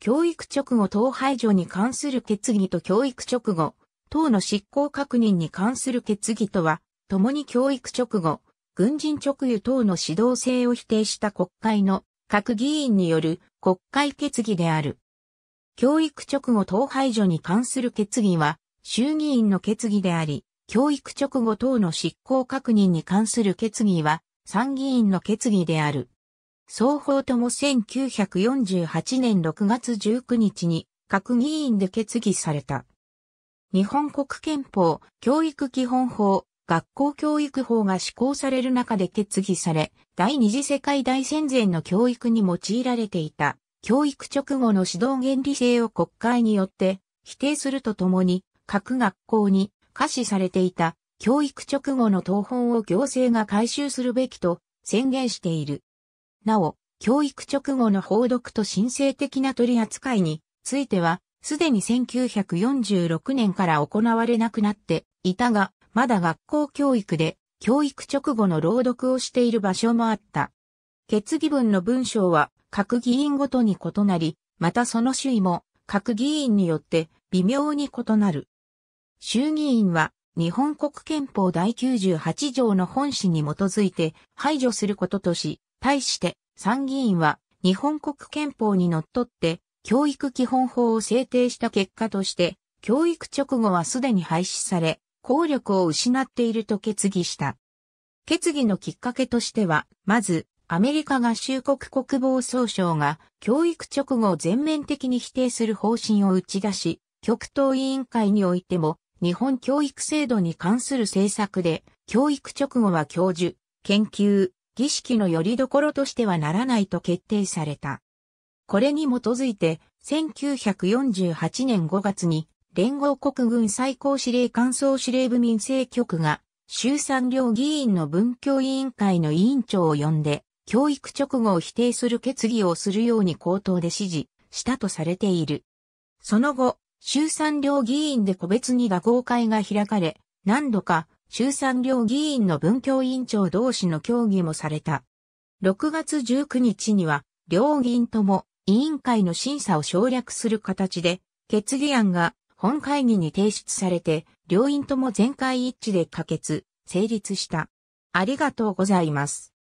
教育直後党排除に関する決議と教育直後、党の執行確認に関する決議とは、共に教育直後、軍人直輸等の指導性を否定した国会の各議員による国会決議である。教育直後党排除に関する決議は、衆議院の決議であり、教育直後等の執行確認に関する決議は、参議院の決議である。双方とも1948年6月19日に各議員で決議された。日本国憲法、教育基本法、学校教育法が施行される中で決議され、第二次世界大戦前の教育に用いられていた、教育直後の指導原理性を国会によって否定するとともに、各学校に可視されていた教育直後の東本を行政が回収するべきと宣言している。なお、教育直後の報読と申請的な取り扱いについては、すでに1946年から行われなくなっていたが、まだ学校教育で教育直後の朗読をしている場所もあった。決議文の文章は各議員ごとに異なり、またその種位も各議員によって微妙に異なる。衆議院は日本国憲法第98条の本旨に基づいて排除することとし、対して参議院は日本国憲法にのっとって教育基本法を制定した結果として、教育直後はすでに廃止され、効力を失っていると決議した。決議のきっかけとしては、まず、アメリカ合衆国国防総省が教育直後を全面的に否定する方針を打ち出し、極東委員会においても日本教育制度に関する政策で教育直後は教授、研究、儀式の拠り所としてはならないと決定された。これに基づいて、1948年5月に、連合国軍最高司令官総司令部民政局が、衆参両議員の文教委員会の委員長を呼んで、教育直後を否定する決議をするように口頭で指示したとされている。その後、衆参両議員で個別に学合会が開かれ、何度か衆参両議員の文教委員長同士の協議もされた。6月19日には、両議員とも委員会の審査を省略する形で、決議案が本会議に提出されて、両院とも全会一致で可決、成立した。ありがとうございます。